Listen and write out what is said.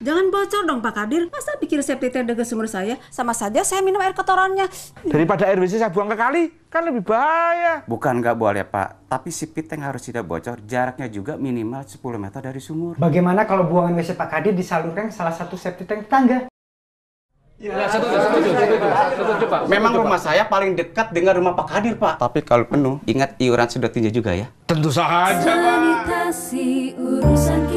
Jangan bocor dong Pak Kadir. Masa bikin safety tank dengan sumur saya? Sama saja saya minum air kotorannya. Daripada air WC saya buang ke kali, kan lebih bahaya. Bukan nggak boleh Pak, tapi safety tank harus tidak bocor. Jaraknya juga minimal 10 meter dari sumur. Bagaimana kalau buangan WC Pak Kadir disalurkan ke salah satu septic tank tetangga? Ya, satu, satu, satu, satu, Pak. Memang rumah saya paling dekat dengan rumah Pak Kadir, Pak. Tapi kalau penuh, ingat iuran sudah tinggi juga ya. Tentu saja, Pak.